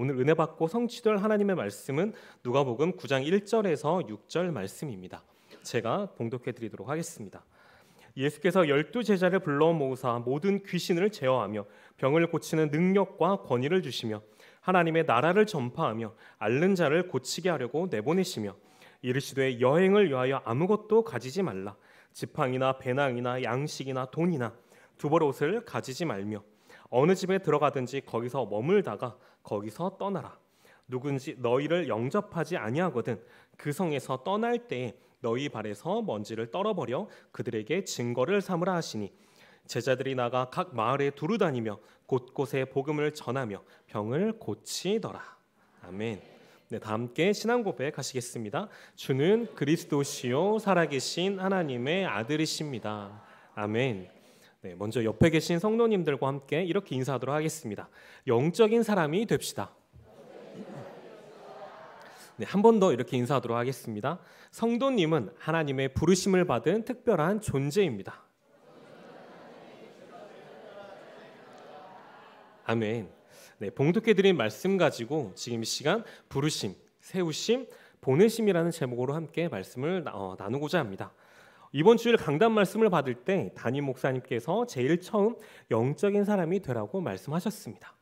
오늘 은혜 받고 성취될 하나님의 말씀은 누가복음 9장 1절에서 6절 말씀입니다. 제가 봉독해 드리도록 하겠습니다. 예수께서 열두 제자를 불러 모으사 모든 귀신을 제어하며 병을 고치는 능력과 권위를 주시며 하나님의 나라를 전파하며 앓는 자를 고치게 하려고 내보내시며 이르시되 여행을 위하여 아무것도 가지지 말라 지팡이나 배낭이나 양식이나 돈이나 두벌 옷을 가지지 말며 어느 집에 들어가든지 거기서 머물다가 거기서 떠나라. 누군지 너희를 영접하지 아니하거든 그 성에서 떠날 때에 너희 발에서 먼지를 떨어버려 그들에게 증거를 삼으라 하시니 제자들이 나가 각 마을에 두루 다니며 곳곳에 복음을 전하며 병을 고치더라. 아멘. 네, 다 함께 신앙 고백하시겠습니다. 주는 그리스도시요 살아계신 하나님의 아들이십니다. 아멘. 네, 먼저 옆에 계신 성도님들과 함께 이렇게 인사하도록 하겠습니다. 영적인 사람이 됩시다. 네, 한 번 더 이렇게 인사하도록 하겠습니다. 성도님은 하나님의 부르심을 받은 특별한 존재입니다. 아멘. 네, 봉독해 드린 말씀 가지고 지금 시간 부르심, 세우심, 보내심이라는 제목으로 함께 말씀을 나, 어, 나누고자 합니다. 이번 주일 강단 말씀을 받을 때 담임 목사님께서 제일 처음 영적인 사람이 되라고 말씀하셨습니다.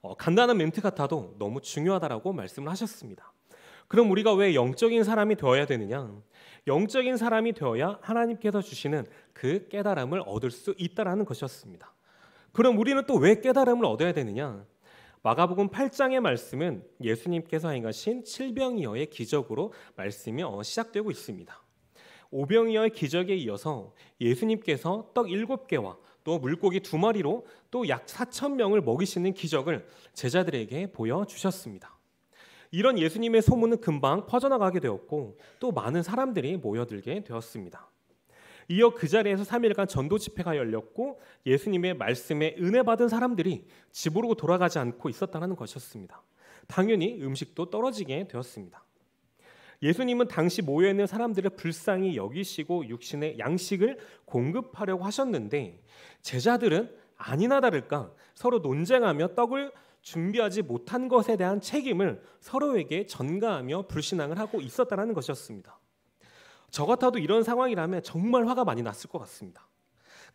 어, 간단한 멘트 같아도 너무 중요하다라고 말씀을 하셨습니다. 그럼 우리가 왜 영적인 사람이 되어야 되느냐? 영적인 사람이 되어야 하나님께서 주시는 그 깨달음을 얻을 수 있다라는 것이었습니다. 그럼 우리는 또 왜 깨달음을 얻어야 되느냐? 마가복음 8장의 말씀은 예수님께서 행하신 칠병이어의 기적으로 말씀이 어, 시작되고 있습니다. 오병이어의 기적에 이어서 예수님께서 떡 일곱 개와 또 물고기 두 마리로 또 약 4천 명을 먹이시는 기적을 제자들에게 보여 주셨습니다. 이런 예수님의 소문은 금방 퍼져나가게 되었고 또 많은 사람들이 모여들게 되었습니다. 이어 그 자리에서 3일간 전도 집회가 열렸고 예수님의 말씀에 은혜 받은 사람들이 집으로 돌아가지 않고 있었다는 것이었습니다. 당연히 음식도 떨어지게 되었습니다. 예수님은 당시 모여 있는 사람들을 불쌍히 여기시고 육신의 양식을 공급하려고 하셨는데 제자들은 아니나 다를까 서로 논쟁하며 떡을 준비하지 못한 것에 대한 책임을 서로에게 전가하며 불신앙을 하고 있었다는 것이었습니다. 저 같아도 이런 상황이라면 정말 화가 많이 났을 것 같습니다.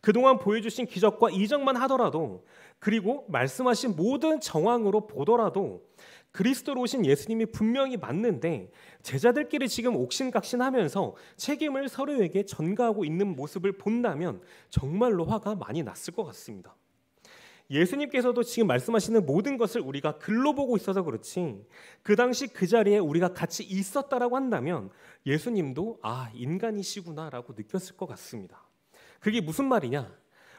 그동안 보여주신 기적과 이적만 하더라도 그리고 말씀하신 모든 정황으로 보더라도 그리스도로 오신 예수님이 분명히 맞는데 제자들끼리 지금 옥신각신하면서 책임을 서로에게 전가하고 있는 모습을 본다면 정말로 화가 많이 났을 것 같습니다. 예수님께서도 지금 말씀하시는 모든 것을 우리가 글로 보고 있어서 그렇지 그 당시 그 자리에 우리가 같이 있었다라고 한다면 예수님도 아 인간이시구나라고 느꼈을 것 같습니다. 그게 무슨 말이냐?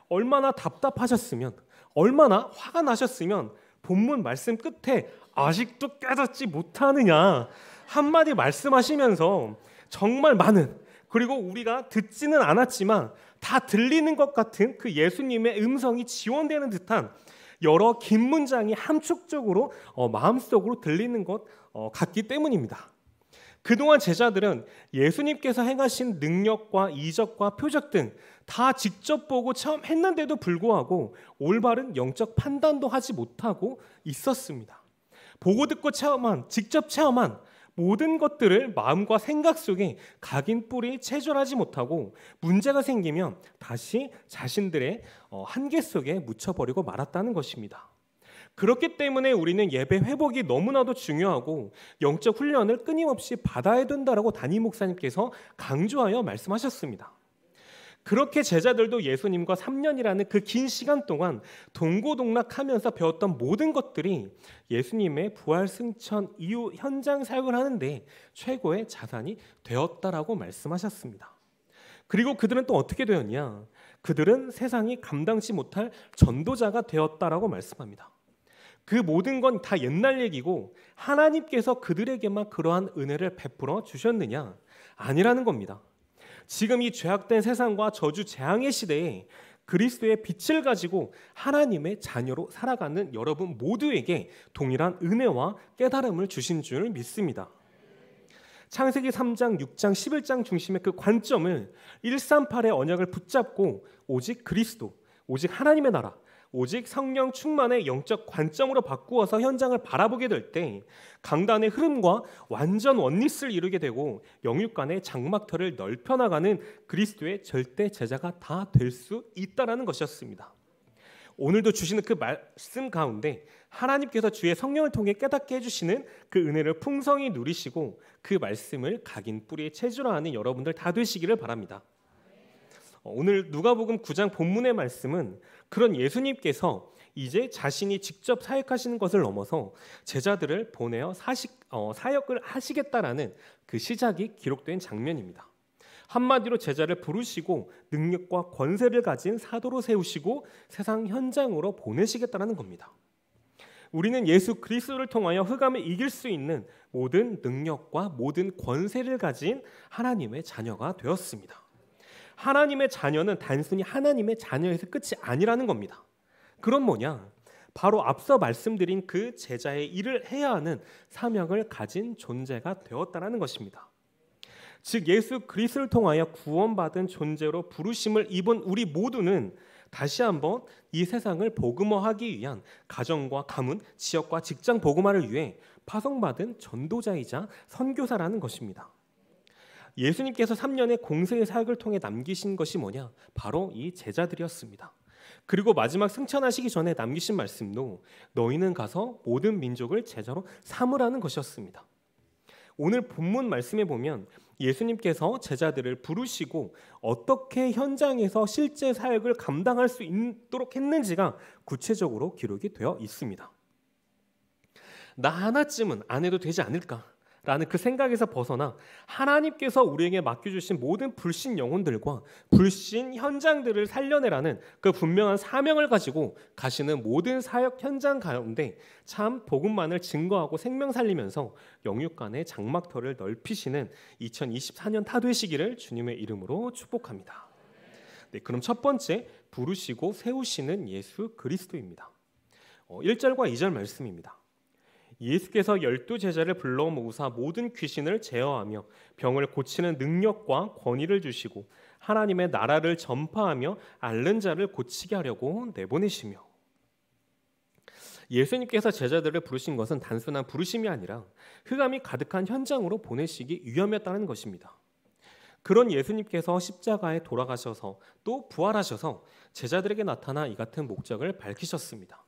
얼마나 답답하셨으면, 얼마나 화가 나셨으면 본문 말씀 끝에 아직도 깨닫지 못하느냐 한마디 말씀하시면서 정말 많은 그리고 우리가 듣지는 않았지만 다 들리는 것 같은 그 예수님의 음성이 지원되는 듯한 여러 긴 문장이 함축적으로 어, 마음속으로 들리는 것 어, 같기 때문입니다. 그동안 제자들은 예수님께서 행하신 능력과 이적과 표적 등 다 직접 보고 체험했는데도 불구하고 올바른 영적 판단도 하지 못하고 있었습니다. 보고 듣고 체험한 직접 체험한 모든 것들을 마음과 생각 속에 각인 뿌리 체절하지 못하고 문제가 생기면 다시 자신들의 어, 한계 속에 묻혀버리고 말았다는 것입니다. 그렇기 때문에 우리는 예배 회복이 너무나도 중요하고 영적 훈련을 끊임없이 받아야 된다라고 담임 목사님께서 강조하여 말씀하셨습니다. 그렇게 제자들도 예수님과 3년이라는 그 긴 시간 동안 동고동락하면서 배웠던 모든 것들이 예수님의 부활 승천 이후 현장 사역을 하는데 최고의 자산이 되었다라고 말씀하셨습니다. 그리고 그들은 또 어떻게 되었냐? 그들은 세상이 감당치 못할 전도자가 되었다라고 말씀합니다. 그 모든 건 다 옛날 얘기고 하나님께서 그들에게만 그러한 은혜를 베풀어 주셨느냐? 아니라는 겁니다. 지금 이 죄악된 세상과 저주 재앙의 시대에 그리스도의 빛을 가지고 하나님의 자녀로 살아가는 여러분 모두에게 동일한 은혜와 깨달음을 주신 줄 믿습니다. 창세기 3장, 6장, 11장 중심의 그 관점을 138의 언약을 붙잡고 오직 그리스도, 오직 하나님의 나라, 오직 성령 충만의 영적 관점으로 바꾸어서 현장을 바라보게 될 때 강단의 흐름과 완전 원리스를 이루게 되고 영육 간의 장막터를 넓혀 나가는 그리스도의 절대 제자가 다 될 수 있다라는 것이었습니다. 오늘도 주시는 그 말씀 가운데 하나님께서 주의 성령을 통해 깨닫게 해주시는 그 은혜를 풍성히 누리시고 그 말씀을 각인 뿌리에 체주라하는 여러분들 다 되시기를 바랍니다. 오늘 누가복음 9장 본문의 말씀은 그런 예수님께서 이제 자신이 직접 사역하시는 것을 넘어서 제자들을 보내어 사식, 어, 사역을 하시겠다라는 그 시작이 기록된 장면입니다. 한마디로 제자를 부르시고 능력과 권세를 가진 사도로 세우시고 세상 현장으로 보내시겠다는 겁니다. 우리는 예수 그리스도를 통하여 흑암을 이길 수 있는 모든 능력과 모든 권세를 가진 하나님의 자녀가 되었습니다. 하나님의 자녀는 단순히 하나님의 자녀에서 끝이 아니라는 겁니다. 그럼 뭐냐? 바로 앞서 말씀드린 그 제자의 일을 해야 하는 사명을 가진 존재가 되었다라는 것입니다. 즉 예수 그리스도를 통하여 구원받은 존재로 부르심을 입은 우리 모두는 다시 한번 이 세상을 복음화하기 위한 가정과 가문, 지역과 직장 복음화를 위해 파송받은 전도자이자 선교사라는 것입니다. 예수님께서 3년의 공생의 사역을 통해 남기신 것이 뭐냐? 바로 이 제자들이었습니다. 그리고 마지막 승천하시기 전에 남기신 말씀도 너희는 가서 모든 민족을 제자로 삼으라는 것이었습니다. 오늘 본문 말씀에 보면 예수님께서 제자들을 부르시고 어떻게 현장에서 실제 사역을 감당할 수 있도록 했는지가 구체적으로 기록이 되어 있습니다. 나 하나쯤은 안 해도 되지 않을까? 라는 그 생각에서 벗어나 하나님께서 우리에게 맡겨주신 모든 불신 영혼들과 불신 현장들을 살려내라는 그 분명한 사명을 가지고 가시는 모든 사역 현장 가운데 참 복음만을 증거하고 생명 살리면서 영육간의 장막터를 넓히시는 2024년 타도의시기를 주님의 이름으로 축복합니다. 네, 그럼 첫 번째 부르시고 세우시는 예수 그리스도입니다. 어, 1절과 2절 말씀입니다. 예수께서 열두 제자를 불러 모으사 모든 귀신을 제어하며 병을 고치는 능력과 권위를 주시고 하나님의 나라를 전파하며 앓는 자를 고치게 하려고 내보내시며 예수님께서 제자들을 부르신 것은 단순한 부르심이 아니라 흑암이 가득한 현장으로 보내시기 위함이었다는 것입니다. 그런 예수님께서 십자가에 돌아가셔서 또 부활하셔서 제자들에게 나타나 이 같은 목적을 밝히셨습니다.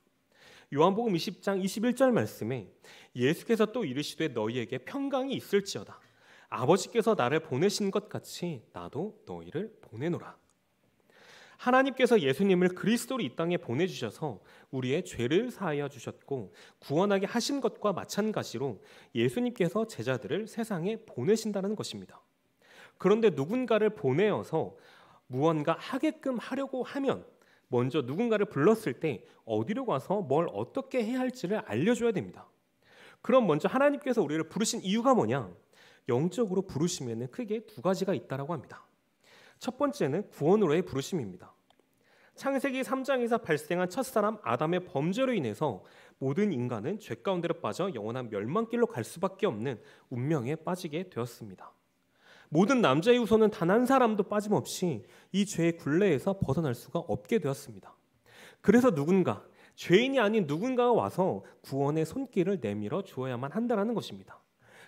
요한복음 20장 21절 말씀에 예수께서 또 이르시되 너희에게 평강이 있을지어다 아버지께서 나를 보내신 것 같이 나도 너희를 보내노라 하나님께서 예수님을 그리스도로 이 땅에 보내주셔서 우리의 죄를 사하여 주셨고 구원하게 하신 것과 마찬가지로 예수님께서 제자들을 세상에 보내신다는 것입니다. 그런데 누군가를 보내어서 무언가 하게끔 하려고 하면 먼저 누군가를 불렀을 때 어디로 가서 뭘 어떻게 해야 할지를 알려줘야 됩니다. 그럼 먼저 하나님께서 우리를 부르신 이유가 뭐냐? 영적으로 부르시면 크게 두 가지가 있다라고 합니다. 첫 번째는 구원으로의 부르심입니다. 창세기 3장에서 발생한 첫 사람 아담의 범죄로 인해서 모든 인간은 죄 가운데로 빠져 영원한 멸망길로 갈 수밖에 없는 운명에 빠지게 되었습니다. 모든 남자의 후손은 단 한 사람도 빠짐없이 이 죄의 굴레에서 벗어날 수가 없게 되었습니다. 그래서 누군가 죄인이 아닌 누군가가 와서 구원의 손길을 내밀어 주어야만 한다라는 것입니다.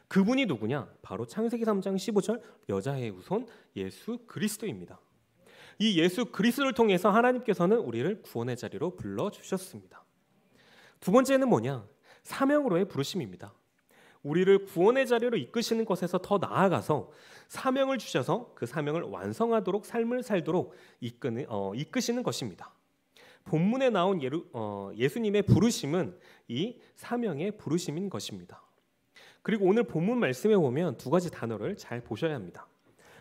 그분이 누구냐? 바로 창세기 3장 15절 여자의 후손 예수 그리스도입니다. 이 예수 그리스도를 통해서 하나님께서는 우리를 구원의 자리로 불러 주셨습니다. 두 번째는 뭐냐? 사명으로의 부르심입니다. 우리를 구원의 자리로 이끄시는 것에서 더 나아가서 사명을 주셔서 그 사명을 완성하도록 삶을 살도록 이끄는, 어, 이끄시는 것입니다. 본문에 나온 예루, 어, 예수님의 부르심은 이 사명의 부르심인 것입니다. 그리고 오늘 본문 말씀에 보면 두 가지 단어를 잘 보셔야 합니다.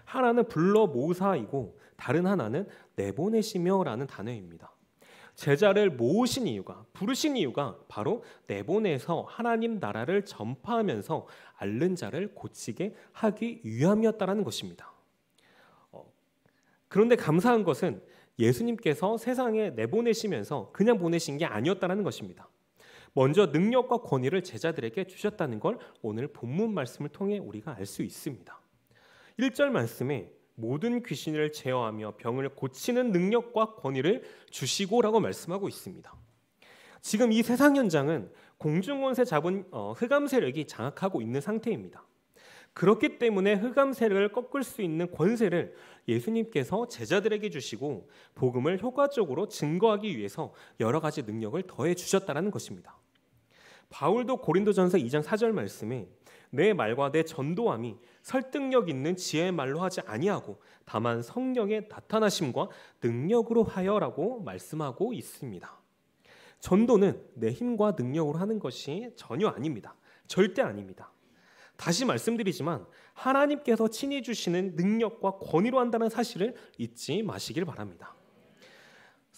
하나는 불러 모사이고 다른 하나는 내보내시며라는 단어입니다. 제자를 모으신 이유가 부르신 이유가 바로 내보내서 하나님 나라를 전파하면서 앓는 자를 고치게 하기 위함이었다라는 것입니다. 어, 그런데 감사한 것은 예수님께서 세상에 내보내시면서 그냥 보내신 게 아니었다라는 것입니다. 먼저 능력과 권위를 제자들에게 주셨다는 걸 오늘 본문 말씀을 통해 우리가 알 수 있습니다. 1절 말씀에 모든 귀신을 제어하며 병을 고치는 능력과 권위를 주시고라고 말씀하고 있습니다. 지금 이 세상 현장은 공중원세 잡은 어, 흑암 세력이 장악하고 있는 상태입니다. 그렇기 때문에 흑암 세력을 꺾을 수 있는 권세를 예수님께서 제자들에게 주시고 복음을 효과적으로 증거하기 위해서 여러 가지 능력을 더해 주셨다는 것입니다. 바울도 고린도전서 2장 4절 말씀에 내 말과 내 전도함이 설득력 있는 지혜의 말로 하지 아니하고 다만 성령의 나타나심과 능력으로 하여라고 말씀하고 있습니다. 전도는 내 힘과 능력으로 하는 것이 전혀 아닙니다. 절대 아닙니다. 다시 말씀드리지만 하나님께서 친히 주시는 능력과 권위로 한다는 사실을 잊지 마시길 바랍니다.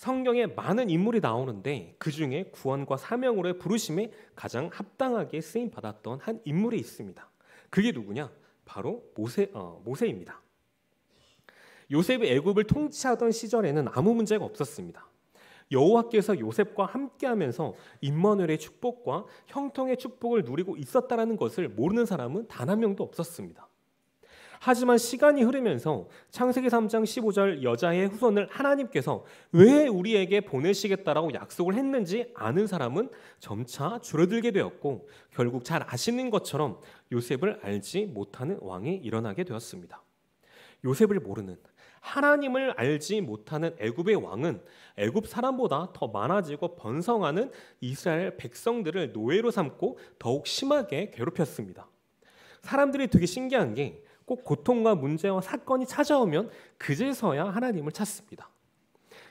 성경에 많은 인물이 나오는데 그 중에 구원과 사명으로의 부르심에 가장 합당하게 쓰임 받았던 한 인물이 있습니다. 그게 누구냐? 바로 모세 어, 모세입니다. 요셉이 애굽을 통치하던 시절에는 아무 문제가 없었습니다. 여호와께서 요셉과 함께하면서 임마누엘의 축복과 형통의 축복을 누리고 있었다라는 것을 모르는 사람은 단 한 명도 없었습니다. 하지만 시간이 흐르면서 창세기 3장 15절 여자의 후손을 하나님께서 왜 우리에게 보내시겠다라고 약속을 했는지 아는 사람은 점차 줄어들게 되었고 결국 잘 아시는 것처럼 요셉을 알지 못하는 왕이 일어나게 되었습니다. 요셉을 모르는 하나님을 알지 못하는 애굽의 왕은 애굽 사람보다 더 많아지고 번성하는 이스라엘 백성들을 노예로 삼고 더욱 심하게 괴롭혔습니다. 사람들이 되게 신기한 게꼭 고통과 문제와 사건이 찾아오면 그제서야 하나님을 찾습니다.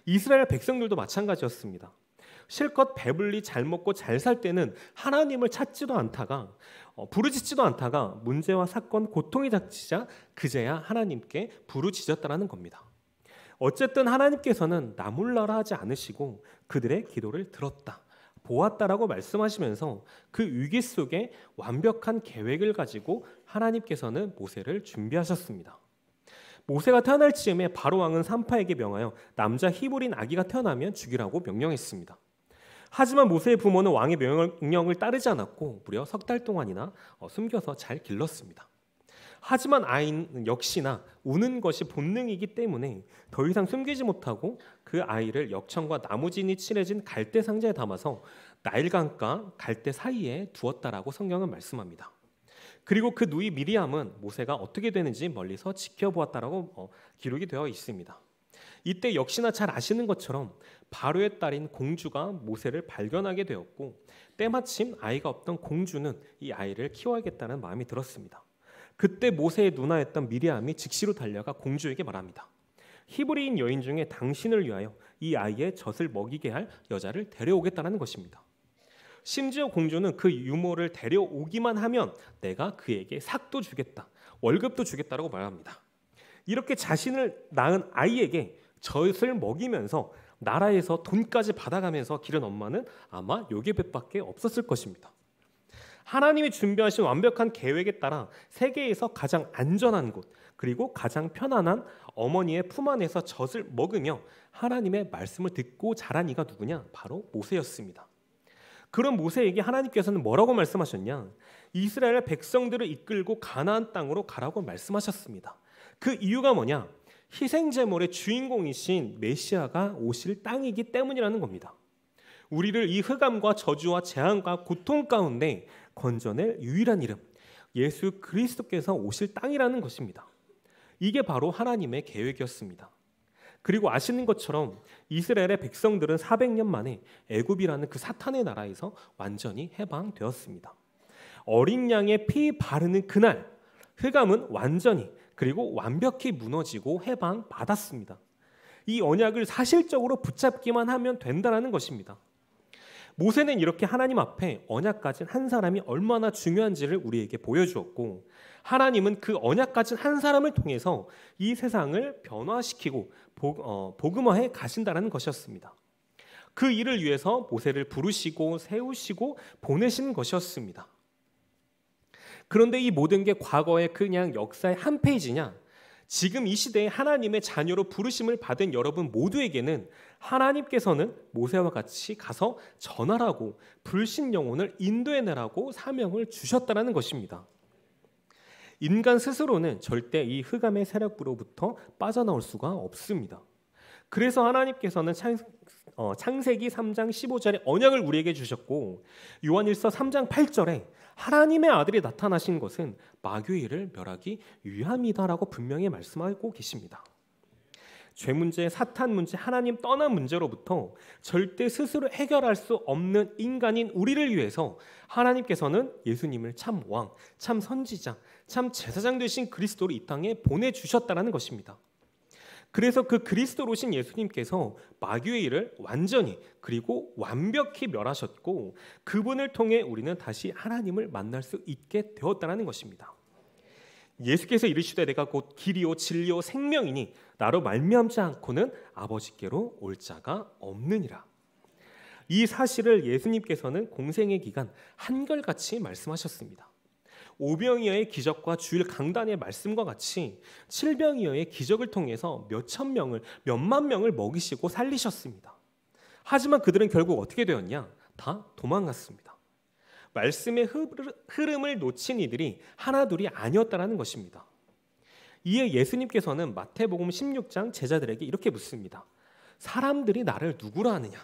이스라엘 백성들도 마찬가지였습니다. 실컷 배불리 잘 먹고 잘 살 때는 하나님을 찾지도 않다가 어, 부르짖지도 않다가 문제와 사건 고통이 닥치자 그제야 하나님께 부르짖었다라는 겁니다. 어쨌든 하나님께서는 나몰라라 하지 않으시고 그들의 기도를 들었다. 보았다라고 말씀하시면서 그 위기 속에 완벽한 계획을 가지고 하나님께서는 모세를 준비하셨습니다. 모세가 태어날 즈음에 바로 왕은 산파에게 명하여 남자 히브린 아기가 태어나면 죽이라고 명령했습니다. 하지만 모세의 부모는 왕의 명령을 따르지 않았고 무려 석 달 동안이나 어, 숨겨서 잘 길렀습니다. 하지만 아이는 역시나 우는 것이 본능이기 때문에 더 이상 숨기지 못하고 그 아이를 역청과 나무진이 칠해진 갈대 상자에 담아서 나일강과 갈대 사이에 두었다라고 성경은 말씀합니다. 그리고 그 누이 미리암은 모세가 어떻게 되는지 멀리서 지켜보았다라고 어, 기록이 되어 있습니다. 이때 역시나 잘 아시는 것처럼 바로의 딸인 공주가 모세를 발견하게 되었고 때마침 아이가 없던 공주는 이 아이를 키워야겠다는 마음이 들었습니다. 그때 모세의 누나였던 미리암이 즉시로 달려가 공주에게 말합니다. 히브리인 여인 중에 당신을 위하여 이 아이의 젖을 먹이게 할 여자를 데려오겠다는 것입니다. 심지어 공주는 그 유모를 데려오기만 하면 내가 그에게 삭도 주겠다, 월급도 주겠다라고 말합니다. 이렇게 자신을 낳은 아이에게 젖을 먹이면서 나라에서 돈까지 받아가면서 기른 엄마는 아마 요괴뱃밖에 없었을 것입니다. 하나님이 준비하신 완벽한 계획에 따라 세계에서 가장 안전한 곳 그리고 가장 편안한 어머니의 품 안에서 젖을 먹으며 하나님의 말씀을 듣고 자란 이가 누구냐? 바로 모세였습니다. 그런 모세에게 하나님께서는 뭐라고 말씀하셨냐? 이스라엘 백성들을 이끌고 가나안 땅으로 가라고 말씀하셨습니다. 그 이유가 뭐냐? 희생 제물의 주인공이신 메시아가 오실 땅이기 때문이라는 겁니다. 우리를 이 흑암과 저주와 재앙과 고통 가운데 건져낼 유일한 이름 예수 그리스도께서 오실 땅이라는 것입니다. 이게 바로 하나님의 계획이었습니다. 그리고 아시는 것처럼 이스라엘의 백성들은 400년 만에 애굽이라는 그 사탄의 나라에서 완전히 해방되었습니다. 어린 양의 피 바르는 그날 흑암은 완전히 그리고 완벽히 무너지고 해방받았습니다. 이 언약을 사실적으로 붙잡기만 하면 된다라는 것입니다. 모세는 이렇게 하나님 앞에 언약 가진 한 사람이 얼마나 중요한지를 우리에게 보여주었고 하나님은 그 언약 가진 한 사람을 통해서 이 세상을 변화시키고 복, 어, 복음화해 가신다는 것이었습니다. 그 일을 위해서 모세를 부르시고 세우시고 보내신 것이었습니다. 그런데 이 모든 게 과거의 그냥 역사의 한 페이지냐 지금 이 시대에 하나님의 자녀로 부르심을 받은 여러분 모두에게는 하나님께서는 모세와 같이 가서 전하라고 불신 영혼을 인도해내라고 사명을 주셨다라는 것입니다. 인간 스스로는 절대 이 흑암의 세력으로부터 빠져나올 수가 없습니다. 그래서 하나님께서는 창, 어, 창세기 3장 15절에 언약을 우리에게 주셨고 요한일서 3장 8절에 하나님의 아들이 나타나신 것은 마귀를 의 멸하기 위함이다라고 분명히 말씀하고 계십니다. 죄 문제, 사탄 문제, 하나님 떠난 문제로부터 절대 스스로 해결할 수 없는 인간인 우리를 위해서 하나님께서는 예수님을 참 왕, 참 선지자, 참 제사장 되신 그리스도를 이 땅에 보내 주셨다라는 것입니다. 그래서 그 그리스도로신 오 예수님께서 마귀의 일을 완전히 그리고 완벽히 멸하셨고 그분을 통해 우리는 다시 하나님을 만날 수 있게 되었다는 것입니다. 예수께서 이르시되 내가 곧 길이요 진리요 생명이니 나로 말미암지 않고는 아버지께로 올 자가 없느니라. 이 사실을 예수님께서는 공생의 기간 한결같이 말씀하셨습니다. 오병이어의 기적과 주일 강단의 말씀과 같이 칠병이어의 기적을 통해서 몇천 명을 몇만 명을 먹이시고 살리셨습니다. 하지만 그들은 결국 어떻게 되었냐? 다 도망갔습니다. 말씀의 흐름을 놓친 이들이 하나둘이 아니었다라는 것입니다. 이에 예수님께서는 마태복음 16장 제자들에게 이렇게 묻습니다. 사람들이 나를 누구라 하느냐?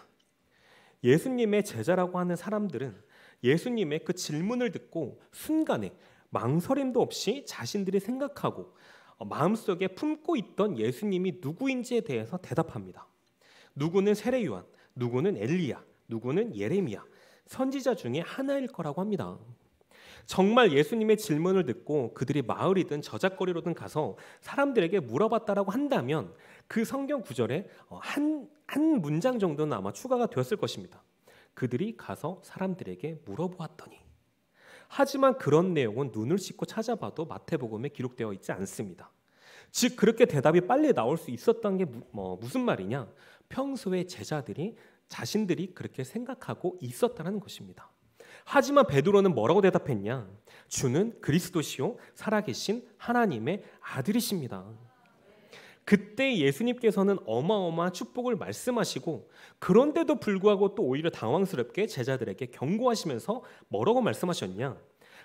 예수님의 제자라고 하는 사람들은 예수님의 그 질문을 듣고 순간에 망설임도 없이 자신들이 생각하고 어, 마음속에 품고 있던 예수님이 누구인지에 대해서 대답합니다. 누구는 세례요한, 누구는 엘리야, 누구는 예레미야 선지자 중에 하나일 거라고 합니다. 정말 예수님의 질문을 듣고 그들이 마을이든 저작거리로든 가서 사람들에게 물어봤다라고 한다면 그 성경 구절에 어, 한, 한 문장 정도는 아마 추가가 되었을 것입니다. 그들이 가서 사람들에게 물어보았더니 하지만 그런 내용은 눈을 씻고 찾아봐도 마태복음에 기록되어 있지 않습니다. 즉 그렇게 대답이 빨리 나올 수 있었던 게뭐 무슨 말이냐? 평소에 제자들이 자신들이 그렇게 생각하고 있었다는 것입니다. 하지만 베드로는 뭐라고 대답했냐? 주는 그리스도시요 살아계신 하나님의 아들이십니다. 그때 예수님께서는 어마어마한 축복을 말씀하시고 그런데도 불구하고 또 오히려 당황스럽게 제자들에게 경고하시면서 뭐라고 말씀하셨냐?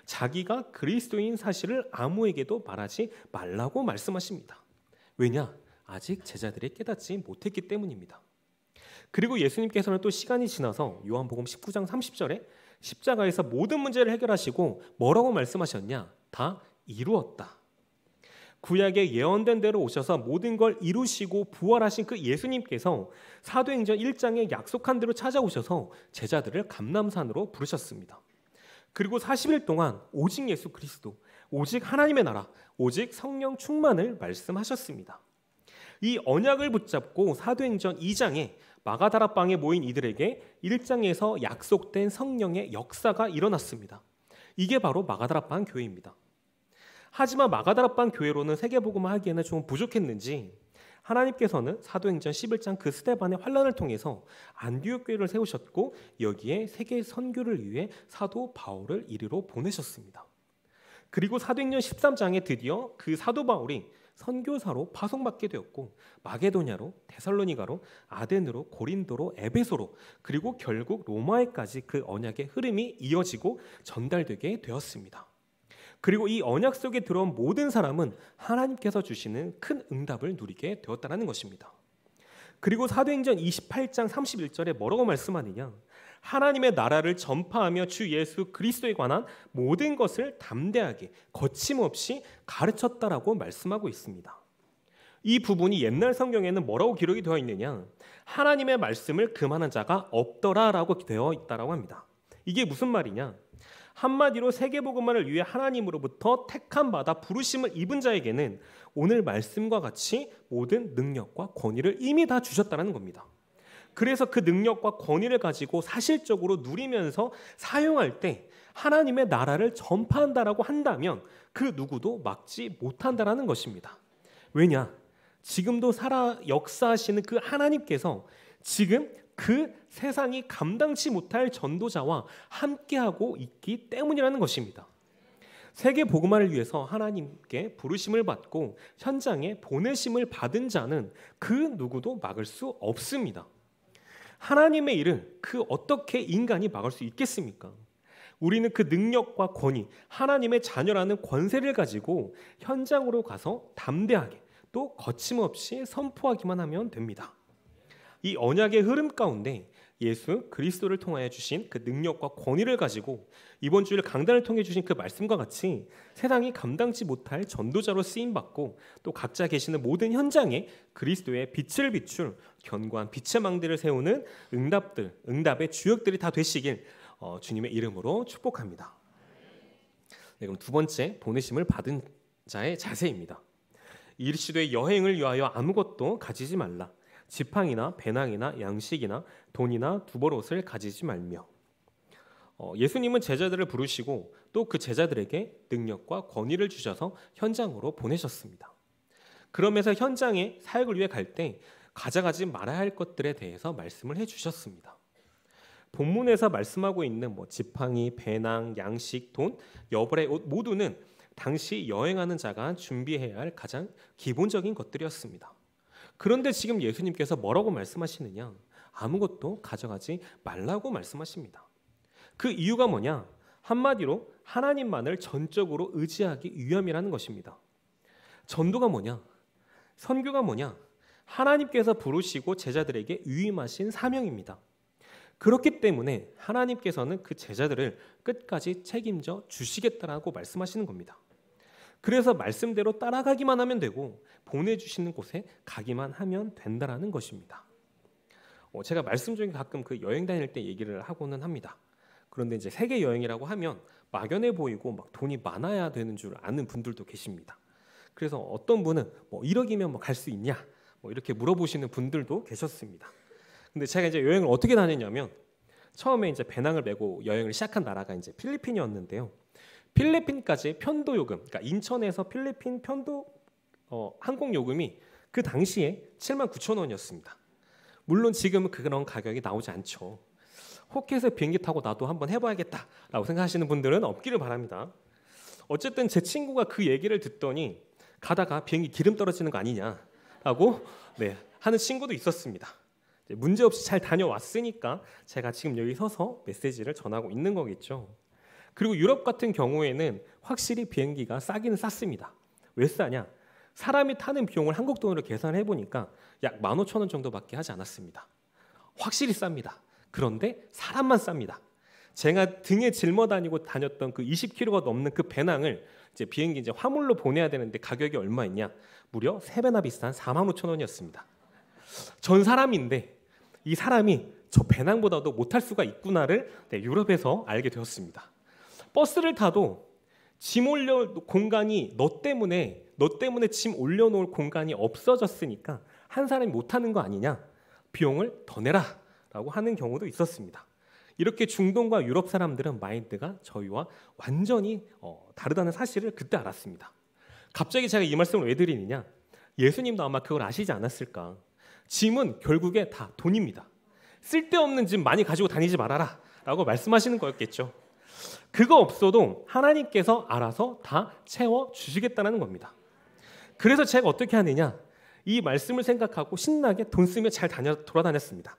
자기가 그리스도인 사실을 아무에게도 말하지 말라고 말씀하십니다. 왜냐? 아직 제자들이 깨닫지 못했기 때문입니다. 그리고 예수님께서는 또 시간이 지나서 요한복음 19장 30절에 십자가에서 모든 문제를 해결하시고 뭐라고 말씀하셨냐? 다 이루었다. 구약에 예언된 대로 오셔서 모든 걸 이루시고 부활하신 그 예수님께서 사도행전 1장에 약속한 대로 찾아오셔서 제자들을 감남산으로 부르셨습니다. 그리고 40일 동안 오직 예수 그리스도, 오직 하나님의 나라, 오직 성령 충만을 말씀하셨습니다. 이 언약을 붙잡고 사도행전 2장에 마가다라 방에 모인 이들에게 1장에서 약속된 성령의 역사가 일어났습니다. 이게 바로 마가다라 방 교회입니다. 하지만 마가다라반 교회로는 세계복음을 하기에는 좀 부족했는지 하나님께서는 사도행전 11장 그 스테반의 환란을 통해서 안디옥 교회를 세우셨고 여기에 세계 선교를 위해 사도 바울을 이리로 보내셨습니다. 그리고 사도행전 13장에 드디어 그 사도 바울이 선교사로 파송받게 되었고 마게도냐로 데살로니가로 아덴으로 고린도로 에베소로 그리고 결국 로마에까지 그 언약의 흐름이 이어지고 전달되게 되었습니다. 그리고 이 언약 속에 들어온 모든 사람은 하나님께서 주시는 큰 응답을 누리게 되었다는 것입니다. 그리고 사도행전 28장 31절에 뭐라고 말씀하느냐? 하나님의 나라를 전파하며 주 예수 그리스도에 관한 모든 것을 담대하게 거침없이 가르쳤다라고 말씀하고 있습니다. 이 부분이 옛날 성경에는 뭐라고 기록이 되어 있느냐? 하나님의 말씀을 금하는 자가 없더라라고 되어 있다라고 합니다. 이게 무슨 말이냐? 한마디로 세계복음만을 위해 하나님으로부터 택함 받아 부르심을 입은 자에게는 오늘 말씀과 같이 모든 능력과 권위를 이미 다 주셨다는 겁니다. 그래서 그 능력과 권위를 가지고 사실적으로 누리면서 사용할 때 하나님의 나라를 전파한다라고 한다면 그 누구도 막지 못한다라는 것입니다. 왜냐? 지금도 살아 역사하시는 그 하나님께서 지금 그 세상이 감당치 못할 전도자와 함께하고 있기 때문이라는 것입니다. 세계 복음화를 위해서 하나님께 부르심을 받고 현장에 보내심을 받은 자는 그 누구도 막을 수 없습니다. 하나님의 일을 그 어떻게 인간이 막을 수 있겠습니까? 우리는 그 능력과 권위, 하나님의 자녀라는 권세를 가지고 현장으로 가서 담대하게 또 거침없이 선포하기만 하면 됩니다. 이 언약의 흐름 가운데 예수 그리스도를 통하여 주신 그 능력과 권위를 가지고 이번 주일 강단을 통해 주신 그 말씀과 같이 세상이 감당치 못할 전도자로 쓰임 받고 또 각자 계시는 모든 현장에 그리스도의 빛을 비출 견고한 빛의 망대를 세우는 응답들 응답의 주역들이 다 되시길 어, 주님의 이름으로 축복합니다. 네, 그럼 두 번째 보내심을 받은 자의 자세입니다. 이르시도의 여행을 위하여 아무것도 가지지 말라. 지팡이나 배낭이나 양식이나 돈이나 두벌옷을 가지지 말며 어, 예수님은 제자들을 부르시고 또 그 제자들에게 능력과 권위를 주셔서 현장으로 보내셨습니다. 그러면서 현장에 사역을 위해 갈 때 가져가지 말아야 할 것들에 대해서 말씀을 해주셨습니다. 본문에서 말씀하고 있는 뭐 지팡이, 배낭, 양식, 돈, 여벌의 옷 모두는 당시 여행하는 자가 준비해야 할 가장 기본적인 것들이었습니다. 그런데 지금 예수님께서 뭐라고 말씀하시느냐? 아무것도 가져가지 말라고 말씀하십니다. 그 이유가 뭐냐? 한마디로 하나님만을 전적으로 의지하기 위함이라는 것입니다. 전도가 뭐냐? 선교가 뭐냐? 하나님께서 부르시고 제자들에게 위임하신 사명입니다. 그렇기 때문에 하나님께서는 그 제자들을 끝까지 책임져 주시겠다라고 말씀하시는 겁니다. 그래서 말씀대로 따라가기만 하면 되고 보내주시는 곳에 가기만 하면 된다라는 것입니다. 어, 제가 말씀 중에 가끔 그 여행 다닐 때 얘기를 하고는 합니다. 그런데 이제 세계 여행이라고 하면 막연해 보이고 막 돈이 많아야 되는 줄 아는 분들도 계십니다. 그래서 어떤 분은 뭐 1억이면 뭐 갈 수 있냐 뭐 이렇게 물어보시는 분들도 계셨습니다. 근데 제가 이제 여행을 어떻게 다녔냐면 처음에 이제 배낭을 메고 여행을 시작한 나라가 이제 필리핀이었는데요. 필리핀까지 편도 요금, 그러니까 인천에서 필리핀 편도 어, 항공 요금이 그 당시에 7만 9천 원이었습니다. 물론 지금은 그런 가격이 나오지 않죠. 호켓에서 비행기 타고 나도 한번 해봐야겠다라고 생각하시는 분들은 없기를 바랍니다. 어쨌든 제 친구가 그 얘기를 듣더니 가다가 비행기 기름 떨어지는 거 아니냐라고 네, 하는 친구도 있었습니다. 문제없이 잘 다녀왔으니까 제가 지금 여기 서서 메시지를 전하고 있는 거겠죠. 그리고 유럽 같은 경우에는 확실히 비행기가 싸기는 쌌습니다. 왜 싸냐? 사람이 타는 비용을 한국 돈으로 계산해 보니까 약 15,000원 정도밖에 하지 않았습니다. 확실히 쌉니다. 그런데 사람만 쌉니다. 제가 등에 짊어 다니고 다녔던 그 20kg가 넘는 그 배낭을 이제 비행기 이제 화물로 보내야 되는데 가격이 얼마였냐? 무려 3배나 비싼 45,000원이었습니다. 전 사람인데 이 사람이 저 배낭보다도 못할 수가 있구나를 네, 유럽에서 알게 되었습니다. 버스를 타도 짐 올려 놓을 공간이 너 때문에 너 때문에 짐 올려놓을 공간이 없어졌으니까 한 사람이 못하는 거 아니냐 비용을 더 내라라고 하는 경우도 있었습니다. 이렇게 중동과 유럽 사람들은 마인드가 저희와 완전히 어, 다르다는 사실을 그때 알았습니다. 갑자기 제가 이 말씀을 왜 드리느냐? 예수님도 아마 그걸 아시지 않았을까? 짐은 결국에 다 돈입니다. 쓸데없는 짐 많이 가지고 다니지 말아라 라고 말씀하시는 거였겠죠. 그거 없어도 하나님께서 알아서 다 채워 주시겠다는 겁니다. 그래서 제가 어떻게 하느냐? 이 말씀을 생각하고 신나게 돈 쓰며 잘 다녀, 돌아다녔습니다.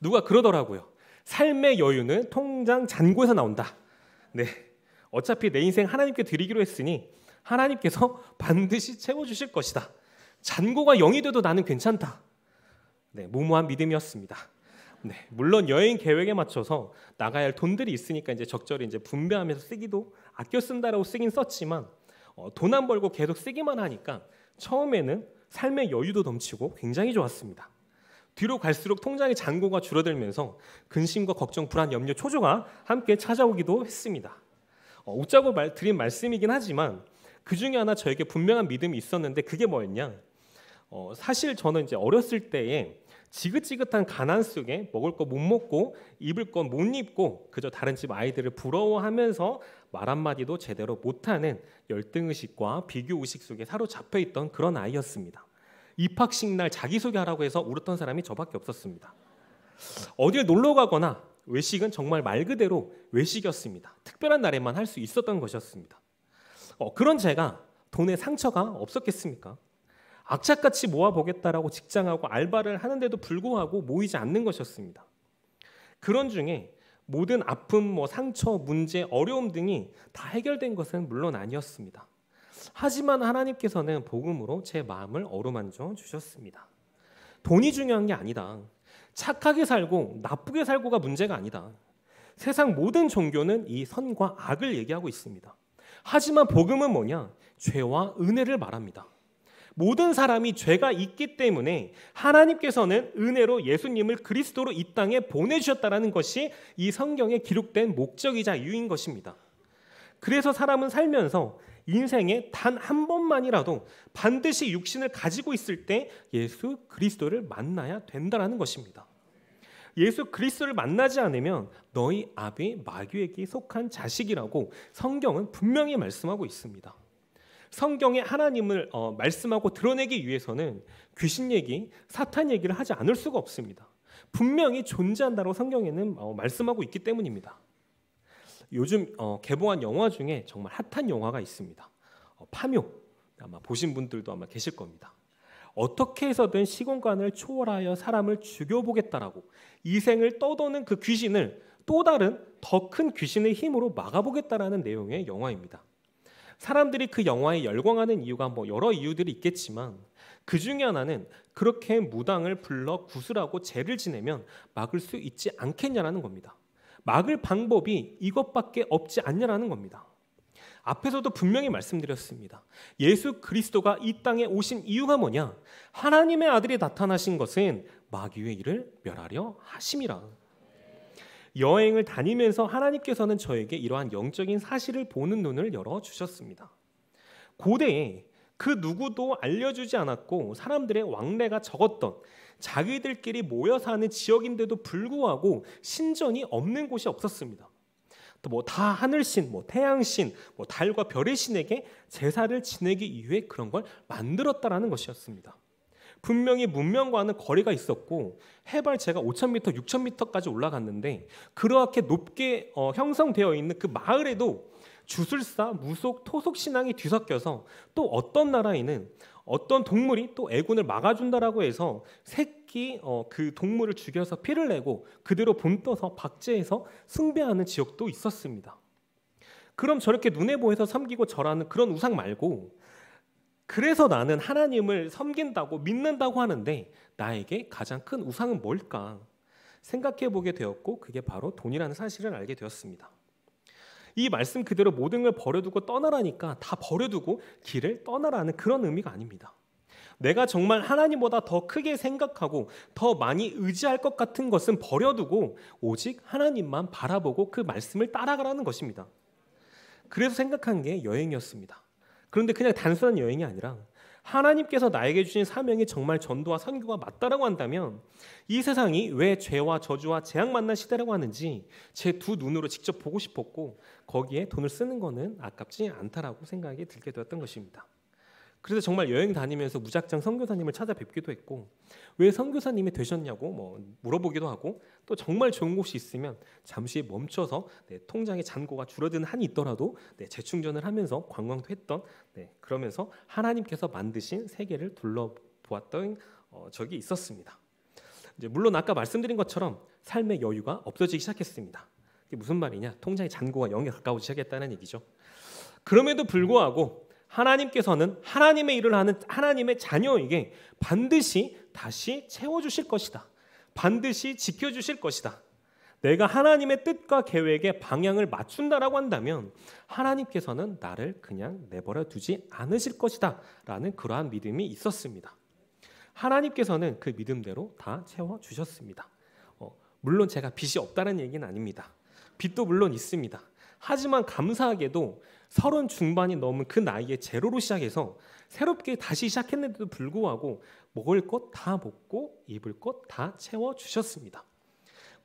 누가 그러더라고요. 삶의 여유는 통장 잔고에서 나온다. 네. 어차피 내 인생 하나님께 드리기로 했으니 하나님께서 반드시 채워주실 것이다. 잔고가 영이 돼도 나는 괜찮다. 네, 무모한 믿음이었습니다. 네, 물론 여행 계획에 맞춰서 나가야 할 돈들이 있으니까 이제 적절히 이제 분배하면서 쓰기도 아껴 쓴다라고 쓰긴 썼지만 어, 돈안 벌고 계속 쓰기만 하니까 처음에는 삶의 여유도 넘치고 굉장히 좋았습니다. 뒤로 갈수록 통장의 잔고가 줄어들면서 근심과 걱정, 불안, 염려, 초조가 함께 찾아오기도 했습니다. 어, 웃자고 말, 드린 말씀이긴 하지만 그 중에 하나 저에게 분명한 믿음이 있었는데 그게 뭐였냐? 어, 사실 저는 이제 어렸을 때에 지긋지긋한 가난 속에 먹을 거 못 먹고 입을 거 못 입고 그저 다른 집 아이들을 부러워하면서 말 한마디도 제대로 못하는 열등의식과 비교의식 속에 사로잡혀 있던 그런 아이였습니다. 입학식 날 자기소개하라고 해서 울었던 사람이 저밖에 없었습니다. 어딜 놀러 가거나 외식은 정말 말 그대로 외식이었습니다. 특별한 날에만 할 수 있었던 것이었습니다. 어, 그런 제가 돈에 상처가 없었겠습니까? 악착같이 모아보겠다라고 직장하고 알바를 하는데도 불구하고 모이지 않는 것이었습니다. 그런 중에 모든 아픔, 뭐 상처, 문제, 어려움 등이 다 해결된 것은 물론 아니었습니다. 하지만 하나님께서는 복음으로 제 마음을 어루만져 주셨습니다. 돈이 중요한 게 아니다. 착하게 살고 나쁘게 살고가 문제가 아니다. 세상 모든 종교는 이 선과 악을 얘기하고 있습니다. 하지만 복음은 뭐냐? 죄와 은혜를 말합니다. 모든 사람이 죄가 있기 때문에 하나님께서는 은혜로 예수님을 그리스도로 이 땅에 보내주셨다는 것이 이 성경에 기록된 목적이자 이유인 것입니다. 그래서 사람은 살면서 인생에 단 한 번만이라도 반드시 육신을 가지고 있을 때 예수 그리스도를 만나야 된다라는 것입니다. 예수 그리스도를 만나지 않으면 너희 아비 마귀에게 속한 자식이라고 성경은 분명히 말씀하고 있습니다. 성경에 하나님을 어, 말씀하고 드러내기 위해서는 귀신 얘기, 사탄 얘기를 하지 않을 수가 없습니다. 분명히 존재한다고 성경에는 어, 말씀하고 있기 때문입니다. 요즘 어, 개봉한 영화 중에 정말 핫한 영화가 있습니다. 어, 파묘 아마 보신 분들도 아마 계실 겁니다. 어떻게 해서든 시공간을 초월하여 사람을 죽여보겠다라고 이생을 떠도는 그 귀신을 또 다른 더 큰 귀신의 힘으로 막아보겠다라는 내용의 영화입니다. 사람들이 그 영화에 열광하는 이유가 뭐 여러 이유들이 있겠지만 그 중에 하나는 그렇게 무당을 불러 구슬하고 죄를 지내면 막을 수 있지 않겠냐라는 겁니다. 막을 방법이 이것밖에 없지 않냐라는 겁니다. 앞에서도 분명히 말씀드렸습니다. 예수 그리스도가 이 땅에 오신 이유가 뭐냐? 하나님의 아들이 나타나신 것은 마귀의 일을 멸하려 하심이라. 여행을 다니면서 하나님께서는 저에게 이러한 영적인 사실을 보는 눈을 열어 주셨습니다. 고대에 그 누구도 알려주지 않았고 사람들의 왕래가 적었던 자기들끼리 모여 사는 지역인데도 불구하고 신전이 없는 곳이 없었습니다. 또 뭐 다 하늘신, 뭐 태양신, 뭐 달과 별의 신에게 제사를 지내기 위해 그런 걸 만들었다라는 것이었습니다. 분명히 문명과는 거리가 있었고 해발제가 5,000m, 6,000m까지 올라갔는데 그렇게 높게 어, 형성되어 있는 그 마을에도 주술사, 무속, 토속 신앙이 뒤섞여서 또 어떤 나라에는 어떤 동물이 또 애군을 막아준다라고 해서 새끼 어, 그 동물을 죽여서 피를 내고 그대로 본떠서 박제해서 승배하는 지역도 있었습니다. 그럼 저렇게 눈에 보여서 섬기고 절하는 그런 우상 말고 그래서 나는 하나님을 섬긴다고 믿는다고 하는데 나에게 가장 큰 우상은 뭘까 생각해 보게 되었고 그게 바로 돈이라는 사실을 알게 되었습니다. 이 말씀 그대로 모든 걸 버려두고 떠나라니까 다 버려두고 길을 떠나라는 그런 의미가 아닙니다. 내가 정말 하나님보다 더 크게 생각하고 더 많이 의지할 것 같은 것은 버려두고 오직 하나님만 바라보고 그 말씀을 따라가라는 것입니다. 그래서 생각한 게 여행이었습니다. 그런데 그냥 단순한 여행이 아니라 하나님께서 나에게 주신 사명이 정말 전도와 선교가 맞다라고 한다면 이 세상이 왜 죄와 저주와 재앙 만난 시대라고 하는지 제 두 눈으로 직접 보고 싶었고 거기에 돈을 쓰는 거는 아깝지 않다라고 생각이 들게 되었던 것입니다. 그래서 정말 여행 다니면서 무작정 선교사님을 찾아뵙기도 했고 왜 선교사님이 되셨냐고 뭐 물어보기도 하고 또 정말 좋은 곳이 있으면 잠시 멈춰서 네, 통장에 잔고가 줄어드는 한이 있더라도 네, 재충전을 하면서 관광도 했던 네, 그러면서 하나님께서 만드신 세계를 둘러보았던 어, 적이 있었습니다. 이제 물론 아까 말씀드린 것처럼 삶의 여유가 없어지기 시작했습니다. 이게 무슨 말이냐? 통장의 잔고가 0에 가까워지기 시작했다는 얘기죠. 그럼에도 불구하고 하나님께서는 하나님의 일을 하는 하나님의 자녀에게 반드시 다시 채워주실 것이다. 반드시 지켜주실 것이다. 내가 하나님의 뜻과 계획에 방향을 맞춘다라고 한다면 하나님께서는 나를 그냥 내버려 두지 않으실 것이다. 라는 그러한 믿음이 있었습니다. 하나님께서는 그 믿음대로 다 채워주셨습니다. 어, 물론 제가 빚이 없다는 얘기는 아닙니다. 빚도 물론 있습니다. 하지만 감사하게도 서른 중반이 넘은 그 나이에 제로로 시작해서 새롭게 다시 시작했는데도 불구하고 먹을 것 다 먹고 입을 것 다 채워 주셨습니다.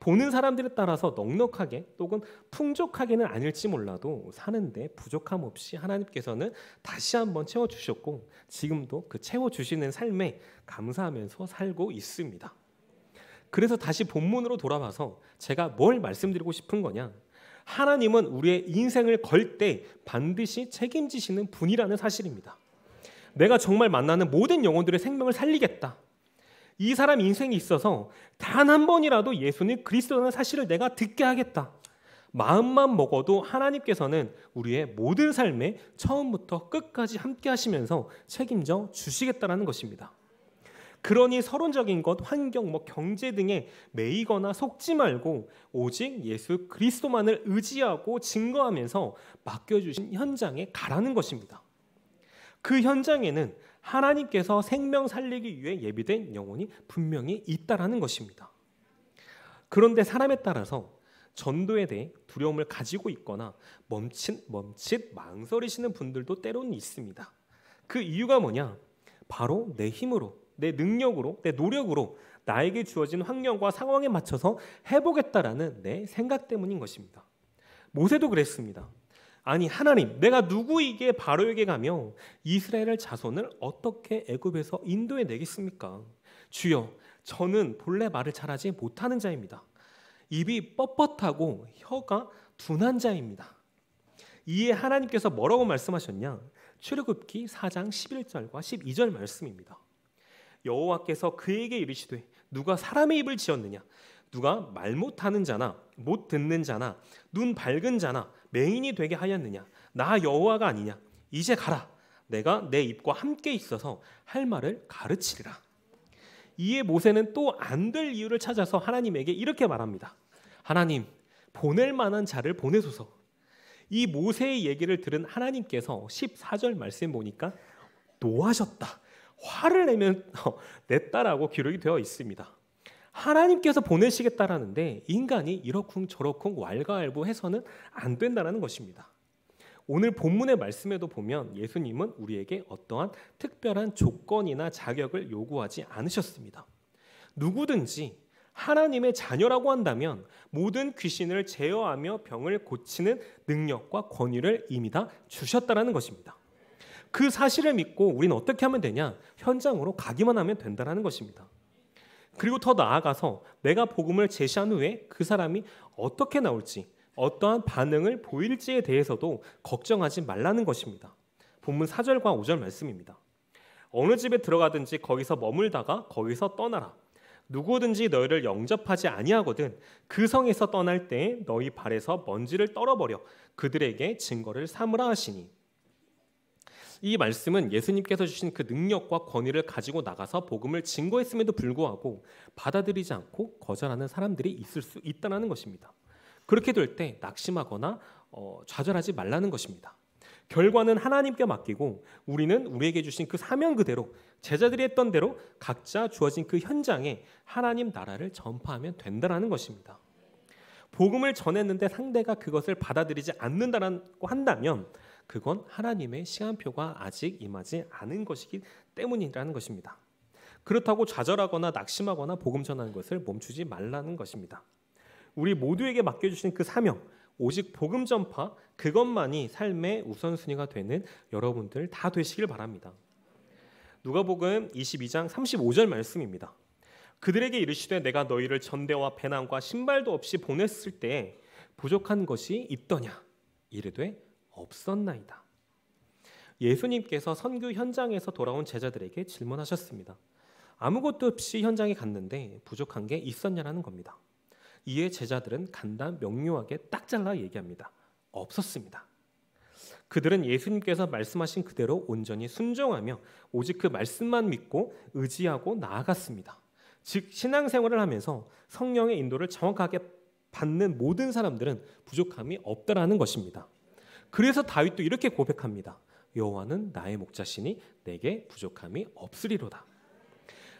보는 사람들에 따라서 넉넉하게 또는 풍족하게는 아닐지 몰라도 사는데 부족함 없이 하나님께서는 다시 한번 채워 주셨고 지금도 그 채워 주시는 삶에 감사하면서 살고 있습니다. 그래서 다시 본문으로 돌아와서 제가 뭘 말씀드리고 싶은 거냐? 하나님은 우리의 인생을 걸 때 반드시 책임지시는 분이라는 사실입니다. 내가 정말 만나는 모든 영혼들의 생명을 살리겠다. 이 사람 인생에 있어서 단 한 번이라도 예수는 그리스도라는 사실을 내가 듣게 하겠다. 마음만 먹어도 하나님께서는 우리의 모든 삶에 처음부터 끝까지 함께 하시면서 책임져 주시겠다라는 것입니다. 그러니 서론적인 것, 환경, 뭐 경제 등에 매이거나 속지 말고 오직 예수 그리스도만을 의지하고 증거하면서 맡겨주신 현장에 가라는 것입니다. 그 현장에는 하나님께서 생명 살리기 위해 예비된 영혼이 분명히 있다라는 것입니다. 그런데 사람에 따라서 전도에 대해 두려움을 가지고 있거나 멈칫 멈칫 망설이시는 분들도 때론 있습니다. 그 이유가 뭐냐? 바로 내 힘으로 내 능력으로, 내 노력으로 나에게 주어진 환경과 상황에 맞춰서 해보겠다라는 내 생각 때문인 것입니다. 모세도 그랬습니다. 아니 하나님, 내가 누구에게 바로에게 가며 이스라엘 자손을 어떻게 애굽에서 인도해 내겠습니까? 주여, 저는 본래 말을 잘하지 못하는 자입니다. 입이 뻣뻣하고 혀가 둔한 자입니다. 이에 하나님께서 뭐라고 말씀하셨냐? 출애굽기 4장 11절과 12절 말씀입니다. 여호와께서 그에게 이르시되 누가 사람의 입을 지었느냐 누가 말 못하는 자나 못 듣는 자나 눈 밝은 자나 맹인이 되게 하였느냐 나 여호와가 아니냐 이제 가라 내가 내 입과 함께 있어서 할 말을 가르치리라 이에 모세는 또 안 될 이유를 찾아서 하나님에게 이렇게 말합니다 하나님 보낼 만한 자를 보내소서 이 모세의 얘기를 들은 하나님께서 14절 말씀 보니까 노하셨다 화를 내면 냈다라고 기록이 되어 있습니다. 하나님께서 보내시겠다라는데 인간이 이러쿵 저러쿵 왈가왈부해서는 안 된다라는 것입니다. 오늘 본문의 말씀에도 보면 예수님은 우리에게 어떠한 특별한 조건이나 자격을 요구하지 않으셨습니다. 누구든지 하나님의 자녀라고 한다면 모든 귀신을 제어하며 병을 고치는 능력과 권위를 이미 다 주셨다라는 것입니다. 그 사실을 믿고 우리는 어떻게 하면 되냐? 현장으로 가기만 하면 된다는 것입니다. 그리고 더 나아가서 내가 복음을 제시한 후에 그 사람이 어떻게 나올지, 어떠한 반응을 보일지에 대해서도 걱정하지 말라는 것입니다. 본문 4절과 5절 말씀입니다. 어느 집에 들어가든지 거기서 머물다가 거기서 떠나라. 누구든지 너희를 영접하지 아니하거든 그 성에서 떠날 때 너희 발에서 먼지를 떨어버려 그들에게 증거를 삼으라 하시니 이 말씀은 예수님께서 주신 그 능력과 권위를 가지고 나가서 복음을 증거했음에도 불구하고 받아들이지 않고 거절하는 사람들이 있을 수 있다는 것입니다. 그렇게 될 때 낙심하거나 어, 좌절하지 말라는 것입니다. 결과는 하나님께 맡기고 우리는 우리에게 주신 그 사명 그대로 제자들이 했던 대로 각자 주어진 그 현장에 하나님 나라를 전파하면 된다라는 것입니다. 복음을 전했는데 상대가 그것을 받아들이지 않는다고 한다면 그건 하나님의 시간표가 아직 임하지 않은 것이기 때문이라는 것입니다. 그렇다고 좌절하거나 낙심하거나 복음 전하는 것을 멈추지 말라는 것입니다. 우리 모두에게 맡겨주신 그 사명, 오직 복음 전파 그것만이 삶의 우선순위가 되는 여러분들 다 되시길 바랍니다. 누가복음 22장 35절 말씀입니다. 그들에게 이르시되 내가 너희를 전대와 배낭과 신발도 없이 보냈을 때 부족한 것이 있더냐 이르되 없었나이다. 예수님께서 선교 현장에서 돌아온 제자들에게 질문하셨습니다. 아무것도 없이 현장에 갔는데 부족한 게 있었냐라는 겁니다. 이에 제자들은 간단 명료하게 딱 잘라 얘기합니다. 없었습니다. 그들은 예수님께서 말씀하신 그대로 온전히 순종하며 오직 그 말씀만 믿고 의지하고 나아갔습니다. 즉 신앙생활을 하면서 성령의 인도를 정확하게 받는 모든 사람들은 부족함이 없다라는 것입니다. 그래서 다윗도 이렇게 고백합니다. 여호와는 나의 목자시니 내게 부족함이 없으리로다.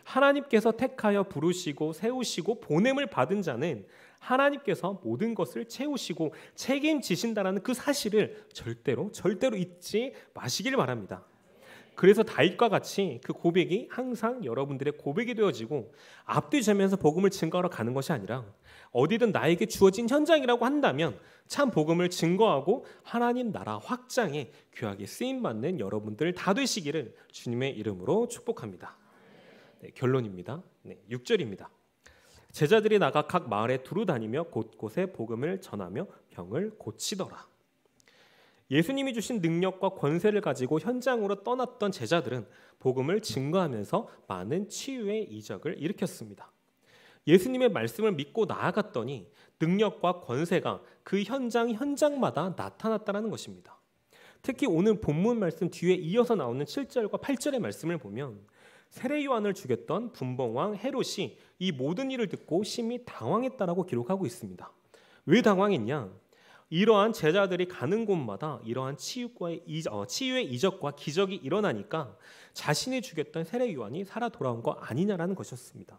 하나님께서 택하여 부르시고 세우시고 보냄을 받은 자는 하나님께서 모든 것을 채우시고 책임지신다라는 그 사실을 절대로 절대로 잊지 마시길 바랍니다. 그래서 다윗과 같이 그 고백이 항상 여러분들의 고백이 되어지고 앞뒤 재면서 복음을 증거하러 가는 것이 아니라 어디든 나에게 주어진 현장이라고 한다면 참 복음을 증거하고 하나님 나라 확장에 귀하게 쓰임 받는 여러분들 다 되시기를 주님의 이름으로 축복합니다. 네, 결론입니다. 네, 6절입니다. 제자들이 나가 각 마을에 두루 다니며 곳곳에 복음을 전하며 병을 고치더라. 예수님이 주신 능력과 권세를 가지고 현장으로 떠났던 제자들은 복음을 증거하면서 많은 치유의 이적을 일으켰습니다. 예수님의 말씀을 믿고 나아갔더니 능력과 권세가 그 현장 현장마다 나타났다라는 것입니다. 특히 오늘 본문 말씀 뒤에 이어서 나오는 7절과 8절의 말씀을 보면 세례 요한을 죽였던 분봉왕 헤롯이 이 모든 일을 듣고 심히 당황했다라고 기록하고 있습니다. 왜 당황했냐? 이러한 제자들이 가는 곳마다 이러한 치유과의 어, 치유의 이적과 기적이 일어나니까 자신이 죽였던 세례 요한이 살아 돌아온 거 아니냐라는 것이었습니다.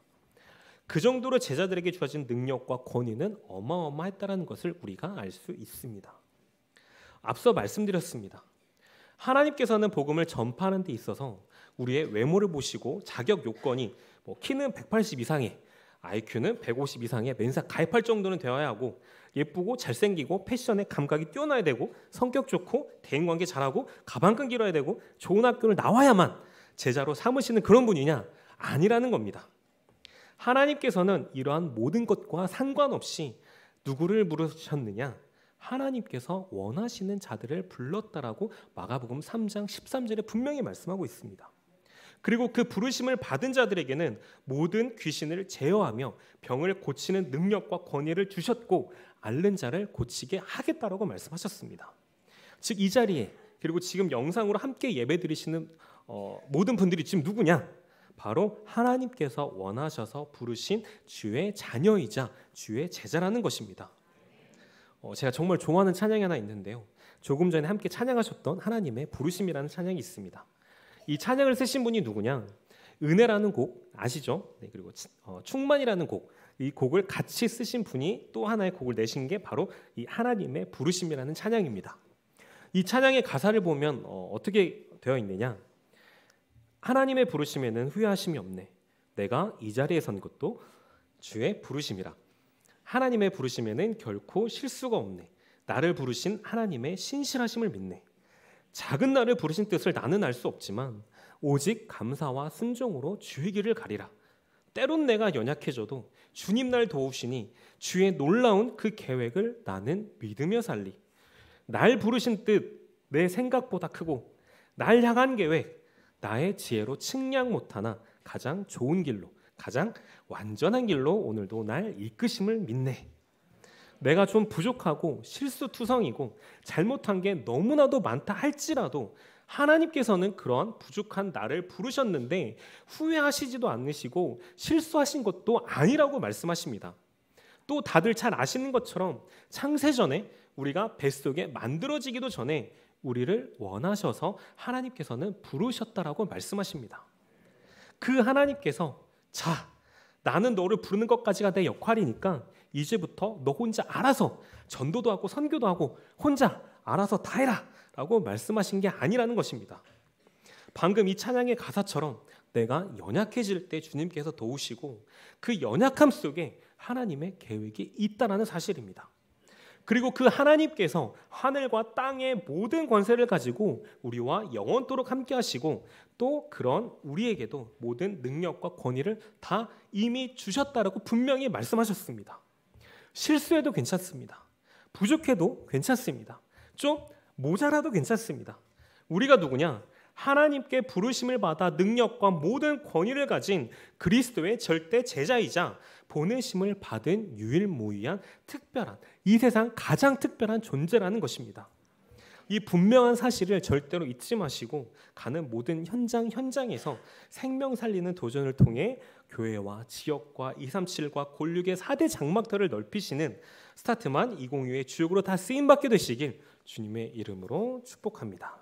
그 정도로 제자들에게 주어진 능력과 권위는 어마어마했다는 것을 우리가 알 수 있습니다. 앞서 말씀드렸습니다. 하나님께서는 복음을 전파하는 데 있어서 우리의 외모를 보시고 자격 요건이 뭐 키는 180 이상에 IQ는 150 이상에 멘사 가입할 정도는 되어야 하고 예쁘고 잘생기고 패션에 감각이 뛰어나야 되고 성격 좋고 대인관계 잘하고 가방끈 길어야 되고 좋은 학교를 나와야만 제자로 삼으시는 그런 분이냐 아니라는 겁니다. 하나님께서는 이러한 모든 것과 상관없이 누구를 부르셨느냐? 하나님께서 원하시는 자들을 불렀다라고 마가복음 3장 13절에 분명히 말씀하고 있습니다. 그리고 그 부르심을 받은 자들에게는 모든 귀신을 제어하며 병을 고치는 능력과 권위를 주셨고 앓는 자를 고치게 하겠다라고 말씀하셨습니다. 즉 이 자리에 그리고 지금 영상으로 함께 예배드리시는 어, 모든 분들이 지금 누구냐? 바로 하나님께서 원하셔서 부르신 주의 자녀이자 주의 제자라는 것입니다. 어, 제가 정말 좋아하는 찬양이 하나 있는데요. 조금 전에 함께 찬양하셨던 하나님의 부르심이라는 찬양이 있습니다. 이 찬양을 쓰신 분이 누구냐? 은혜라는 곡 아시죠? 네, 그리고 어, 충만이라는 곡. 이 곡을 같이 쓰신 분이 또 하나의 곡을 내신 게 바로 이 하나님의 부르심이라는 찬양입니다. 이 찬양의 가사를 보면 어, 어떻게 되어 있느냐? 하나님의 부르심에는 후회하심이 없네. 내가 이 자리에 선 것도 주의 부르심이라. 하나님의 부르심에는 결코 실수가 없네. 나를 부르신 하나님의 신실하심을 믿네. 작은 나를 부르신 뜻을 나는 알 수 없지만 오직 감사와 순종으로 주의 길을 가리라. 때론 내가 연약해져도 주님 날 도우시니 주의 놀라운 그 계획을 나는 믿으며 살리. 날 부르신 뜻 내 생각보다 크고 날 향한 계획 나의 지혜로 측량 못하나 가장 좋은 길로 가장 완전한 길로 오늘도 날 이끄심을 믿네. 내가 좀 부족하고 실수투성이고 잘못한 게 너무나도 많다 할지라도 하나님께서는 그러한 부족한 나를 부르셨는데 후회하시지도 않으시고 실수하신 것도 아니라고 말씀하십니다. 또 다들 잘 아시는 것처럼 창세전에 우리가 뱃속에 만들어지기도 전에 우리를 원하셔서 하나님께서는 부르셨다라고 말씀하십니다. 그 하나님께서 자, 나는 너를 부르는 것까지가 내 역할이니까 이제부터 너 혼자 알아서 전도도 하고 선교도 하고 혼자 알아서 다 해라라고 말씀하신 게 아니라는 것입니다. 방금 이 찬양의 가사처럼 내가 연약해질 때 주님께서 도우시고 그 연약함 속에 하나님의 계획이 있다라는 사실입니다. 그리고 그 하나님께서 하늘과 땅의 모든 권세를 가지고 우리와 영원토록 함께 하시고 또 그런 우리에게도 모든 능력과 권위를 다 이미 주셨다라고 분명히 말씀하셨습니다. 실수해도 괜찮습니다. 부족해도 괜찮습니다. 좀 모자라도 괜찮습니다. 우리가 누구냐? 하나님께 부르심을 받아 능력과 모든 권위를 가진 그리스도의 절대 제자이자 보내심을 받은 유일무이한 특별한 이 세상 가장 특별한 존재라는 것입니다. 이 분명한 사실을 절대로 잊지 마시고 가는 모든 현장 현장에서 생명 살리는 도전을 통해 교회와 지역과 237과 골육의 4대 장막들을 넓히시는 스타트만 202의 주역으로 다 쓰임 받게 되시길 주님의 이름으로 축복합니다.